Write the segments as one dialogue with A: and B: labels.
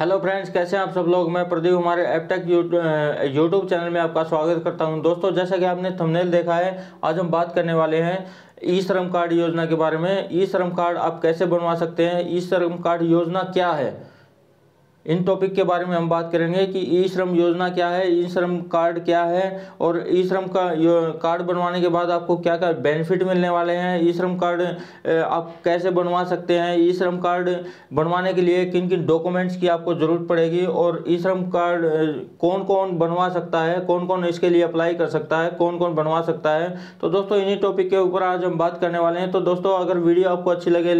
A: hello friends कैसे हैं आप सब लोग मैं प्रदीप हमारे एपटेक यूट्यूब चैनल में आपका स्वागत करता हूं दोस्तों जैसा कि आपने थंबनेल देखा है आज हम बात करने वाले हैं ई श्रम कार्ड योजना के बारे में ई श्रम कार्ड आप कैसे बनवा सकते हैं ई श्रम कार्ड योजना क्या है इन टॉपिक के बारे में हम बात करेंगे कि ई श्रम योजना क्या है ई श्रम कार्ड क्या है और ई श्रम का कार्ड बनवाने के बाद आपको क्या क्या बेनिफिट मिलने वाले हैं ई श्रम कार्ड आप कैसे बनवा सकते हैं ई श्रम कार्ड बनवाने के लिए किन किन डॉक्यूमेंट्स की आपको ज़रूरत पड़ेगी और ई श्रम कार्ड कौन कौन बनवा सकता है कौन कौन इसके लिए अप्लाई कर सकता है कौन कौन बनवा सकता है तो दोस्तों इन्हीं टॉपिक के ऊपर आज हम बात करने वाले हैं तो दोस्तों अगर वीडियो आपको अच्छी लगे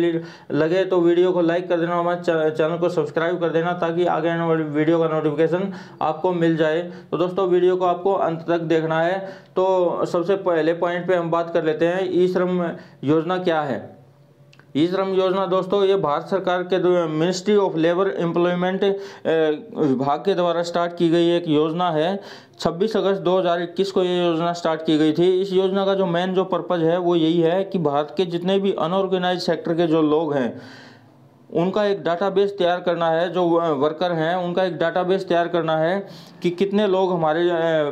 A: लगे तो वीडियो को लाइक कर देना हमारे चैनल को सब्सक्राइब कर देना ताकि ताकि आगे आने वाली वीडियो का नोटिफिकेशन आपको मिल जाए तो दोस्तों वीडियो को आपको अंत तक देखना है तो सबसे पहले पॉइंट पे हम बात कर लेते हैं ई श्रम योजना क्या है ई श्रम योजना दोस्तों ये भारत सरकार के मिनिस्ट्री ऑफ लेबर एम्प्लॉयमेंट विभाग के द्वारा स्टार्ट की गई एक योजना है 26 अगस्त 2021 को ये योजना स्टार्ट की गई थी इस योजना का जो मेन जो पर्पज़ है वो यही है कि भारत के जितने भी अनऑर्गेनाइज सेक्टर के जो लोग हैं उनका एक डाटाबेस तैयार करना है जो वर्कर हैं उनका एक डाटाबेस तैयार करना है कि कितने लोग हमारे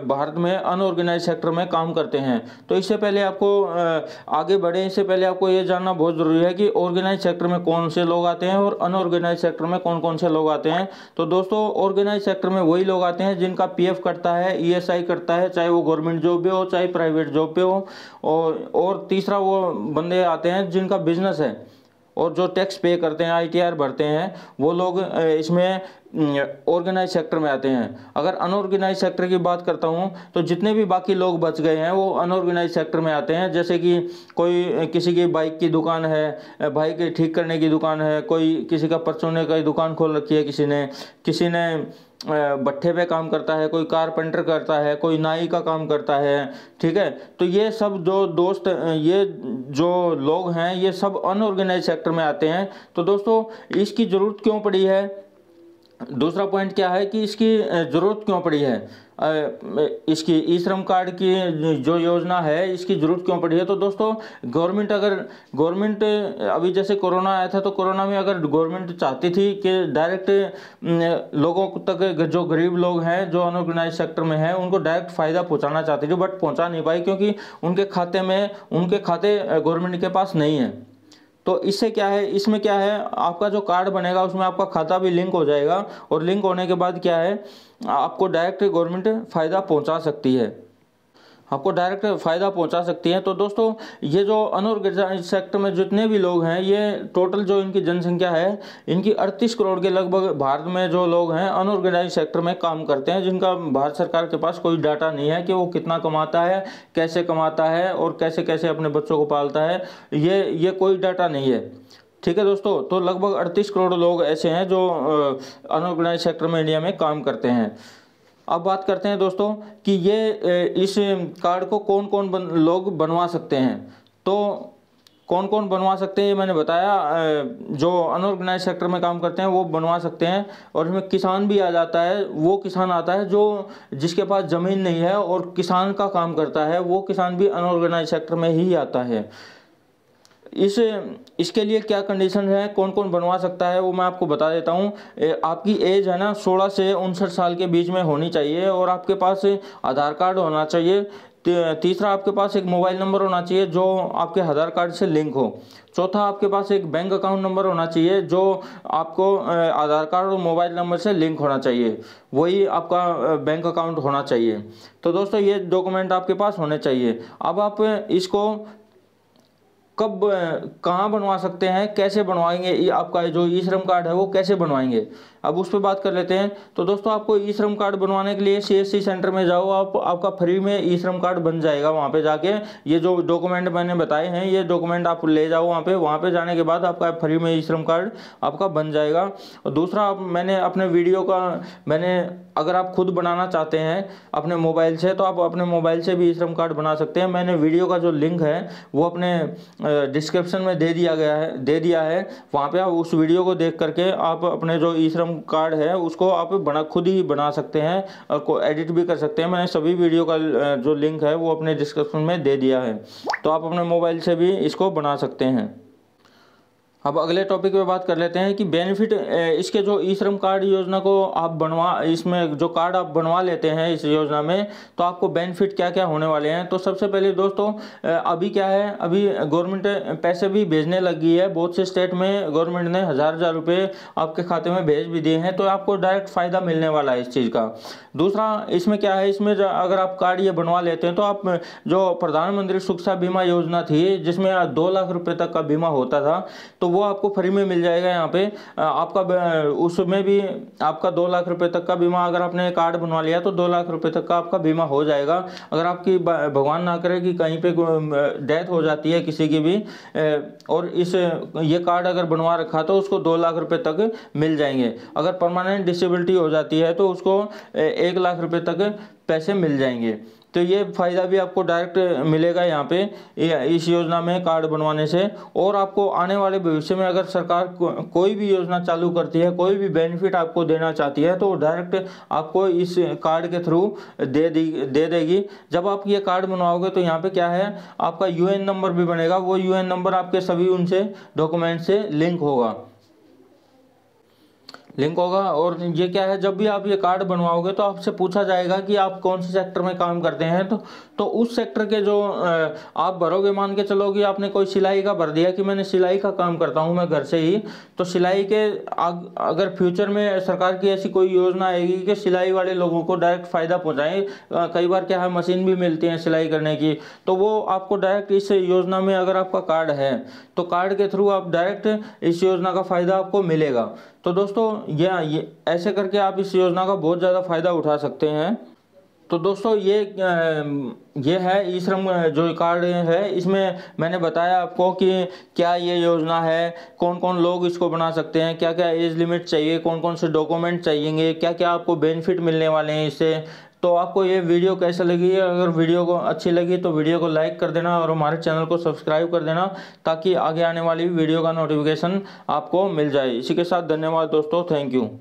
A: भारत में अनऑर्गेनाइज सेक्टर में काम करते हैं तो इससे पहले आपको आगे बढ़े इससे पहले आपको ये जानना बहुत ज़रूरी है कि ऑर्गेनाइज सेक्टर में कौन से लोग आते हैं और अनऑर्गेनाइज सेक्टर में कौन कौन से लोग आते हैं तो दोस्तों ऑर्गेनाइज सेक्टर में वही लोग आते हैं जिनका पी करता है ई e करता है चाहे वो गवर्नमेंट जॉब पे हो चाहे प्राइवेट जॉब पे हो और तीसरा वो बंदे आते हैं जिनका बिजनेस है और जो टैक्स पे करते हैं आईटीआर भरते हैं वो लोग इसमें ऑर्गेनाइज सेक्टर में आते हैं अगर अनऑर्गेनाइज सेक्टर की बात करता हूँ तो जितने भी बाकी लोग बच गए हैं वो अनऑर्गेनाइज सेक्टर में आते हैं जैसे कि कोई किसी की बाइक की दुकान है बाइक ठीक करने की दुकान है कोई किसी का परचूने की दुकान खोल रखी है किसी ने किसी ने भट्ठे पे काम करता है कोई कारपेंटर करता है कोई नाई का काम करता है ठीक है तो ये सब जो दोस्त ये जो लोग हैं ये सब अनऑर्गेनाइज सेक्टर में आते हैं तो दोस्तों इसकी ज़रूरत क्यों पड़ी है दूसरा पॉइंट क्या है कि इसकी ज़रूरत क्यों पड़ी है इसकी ई श्रम कार्ड की जो योजना है इसकी ज़रूरत क्यों पड़ी है तो दोस्तों गवर्नमेंट अगर गवर्नमेंट अभी जैसे कोरोना आया था तो कोरोना में अगर गवर्नमेंट चाहती थी कि डायरेक्ट लोगों तक जो गरीब लोग हैं जो अनऑर्गेनाइज सेक्टर में हैं उनको डायरेक्ट फ़ायदा पहुँचाना चाहती थी बट पहुँचा नहीं पाई क्योंकि उनके खाते में उनके खाते गवर्नमेंट के पास नहीं है तो इससे क्या है इसमें क्या है आपका जो कार्ड बनेगा उसमें आपका खाता भी लिंक हो जाएगा और लिंक होने के बाद क्या है आपको डायरेक्ट गवर्नमेंट फ़ायदा पहुंचा सकती है आपको डायरेक्ट फ़ायदा पहुंचा सकती है तो दोस्तों ये जो अनऑर्गेनाइज सेक्टर में जितने भी लोग हैं ये टोटल जो इनकी जनसंख्या है इनकी अड़तीस करोड़ के लगभग भारत में जो लोग हैं अनऑर्गेनाइज सेक्टर में काम करते हैं जिनका भारत सरकार के पास कोई डाटा नहीं है कि वो कितना कमाता है कैसे कमाता है और कैसे कैसे अपने बच्चों को पालता है ये ये कोई डाटा नहीं है ठीक है दोस्तों तो लगभग अड़तीस करोड़ लोग ऐसे हैं जो अनऑर्गेनाइज सेक्टर में इंडिया में काम करते हैं अब बात करते हैं दोस्तों कि ये इस कार्ड को कौन कौन बन, लोग बनवा सकते हैं तो कौन कौन बनवा सकते हैं ये मैंने बताया जो अनऑर्गेनाइज सेक्टर में काम करते हैं वो बनवा सकते हैं और इसमें किसान भी आ जाता है वो किसान आता है जो जिसके पास ज़मीन नहीं है और किसान का काम करता है वो किसान भी अनऑर्गेनाइज सेक्टर में ही आता है इस इसके लिए क्या कंडीशन है कौन कौन बनवा सकता है वो मैं आपको बता देता हूँ आपकी एज है ना सोलह से उनसठ साल के बीच में होनी चाहिए और आपके पास आधार कार्ड होना चाहिए तीसरा आपके पास एक मोबाइल नंबर होना चाहिए जो आपके आधार कार्ड से लिंक हो चौथा आपके पास एक बैंक अकाउंट नंबर होना चाहिए जो आपको आधार कार्ड और मोबाइल नंबर से लिंक होना चाहिए वही आपका बैंक अकाउंट होना चाहिए तो दोस्तों ये डॉक्यूमेंट आपके पास होने चाहिए अब आप इसको कब कहाँ बनवा सकते हैं कैसे बनवाएंगे आपका जो ई श्रम कार्ड है वो कैसे बनवाएंगे अब उस पर बात कर लेते हैं तो दोस्तों आपको ई श्रम कार्ड बनवाने के लिए सी सेंटर में जाओ आप आपका फ्री में ई श्रम कार्ड बन जाएगा वहाँ पे जाके ये जो डॉक्यूमेंट मैंने बताए हैं ये डॉक्यूमेंट आप ले जाओ वहाँ पे वहाँ पे जाने के बाद आपका फ्री में ई श्रम कार्ड आपका बन जाएगा और दूसरा आप मैंने अपने वीडियो का मैंने अगर आप खुद बनाना चाहते हैं अपने मोबाइल से तो आप अपने मोबाइल से भी ई श्रम कार्ड बना सकते हैं मैंने वीडियो का जो लिंक है वो अपने डिस्क्रिप्शन में दे दिया गया है दे दिया है वहाँ पर आप उस वीडियो को देख करके आप अपने जो ई श्रम कार्ड है उसको आप बना खुद ही बना सकते हैं और को एडिट भी कर सकते हैं मैंने सभी वीडियो का जो लिंक है वो अपने डिस्क्रिप्शन में दे दिया है तो आप अपने मोबाइल से भी इसको बना सकते हैं अब अगले टॉपिक पे बात कर लेते हैं कि बेनिफिट इसके जो ई श्रम कार्ड योजना को आप बनवा इसमें जो कार्ड आप बनवा लेते हैं इस योजना में तो आपको बेनिफिट क्या क्या होने वाले हैं तो सबसे पहले दोस्तों अभी क्या है अभी गवर्नमेंट पैसे भी भेजने लगी है बहुत से स्टेट में गवर्नमेंट ने हज़ार हज़ार रुपये आपके खाते में भेज भी दिए हैं तो आपको डायरेक्ट फ़ायदा मिलने वाला है इस चीज़ का दूसरा इसमें क्या है इसमें अगर आप कार्ड ये बनवा लेते हैं तो आप जो प्रधानमंत्री सुरक्षा बीमा योजना थी जिसमें दो लाख रुपये तक का बीमा होता था तो वो आपको फ्री में मिल जाएगा यहाँ पे आपका उसमें भी आपका दो लाख रुपए तक का बीमा अगर आपने कार्ड बनवा लिया तो दो लाख रुपए तक का आपका बीमा हो जाएगा अगर आपकी भगवान ना करे कि कहीं पे डेथ हो जाती है किसी की भी और इस ये कार्ड अगर बनवा रखा तो उसको दो लाख रुपए तक मिल जाएंगे अगर परमानेंट डिसेबिलिटी हो जाती है तो उसको एक लाख रुपये तक पैसे मिल जाएंगे तो ये फ़ायदा भी आपको डायरेक्ट मिलेगा यहाँ पे इस योजना में कार्ड बनवाने से और आपको आने वाले भविष्य में अगर सरकार को, कोई भी योजना चालू करती है कोई भी बेनिफिट आपको देना चाहती है तो डायरेक्ट आपको इस कार्ड के थ्रू दे दी दे देगी जब आप ये कार्ड बनवाओगे तो यहाँ पे क्या है आपका यू नंबर भी बनेगा वो यू नंबर आपके सभी उनसे डॉक्यूमेंट से लिंक होगा लिंक होगा और ये क्या है जब भी आप ये कार्ड बनवाओगे तो आपसे पूछा जाएगा कि आप कौन से सेक्टर में काम करते हैं तो तो उस सेक्टर के जो आप भरोगे मान के चलो कि आपने कोई सिलाई का भर दिया कि मैंने सिलाई का काम करता हूँ मैं घर से ही तो सिलाई के अगर फ्यूचर में सरकार की ऐसी कोई योजना आएगी कि सिलाई वाले लोगों को डायरेक्ट फ़ायदा पहुँचाएँ कई बार क्या है मशीन भी मिलती है सिलाई करने की तो वो आपको डायरेक्ट इस योजना में अगर आपका कार्ड है तो कार्ड के थ्रू आप डायरेक्ट इस योजना का फ़ायदा आपको मिलेगा तो दोस्तों यह ये ऐसे करके आप इस योजना का बहुत ज़्यादा फ़ायदा उठा सकते हैं तो दोस्तों ये ये है ई श्रम जो कार्ड है इसमें मैंने बताया आपको कि क्या ये योजना है कौन कौन लोग इसको बना सकते हैं क्या क्या एज लिमिट चाहिए कौन कौन से डॉक्यूमेंट चाहिए क्या क्या आपको बेनिफिट मिलने वाले हैं इससे तो आपको ये वीडियो कैसे लगी है अगर वीडियो को अच्छी लगी तो वीडियो को लाइक कर देना और हमारे चैनल को सब्सक्राइब कर देना ताकि आगे आने वाली वीडियो का नोटिफिकेशन आपको मिल जाए इसी के साथ धन्यवाद दोस्तों थैंक यू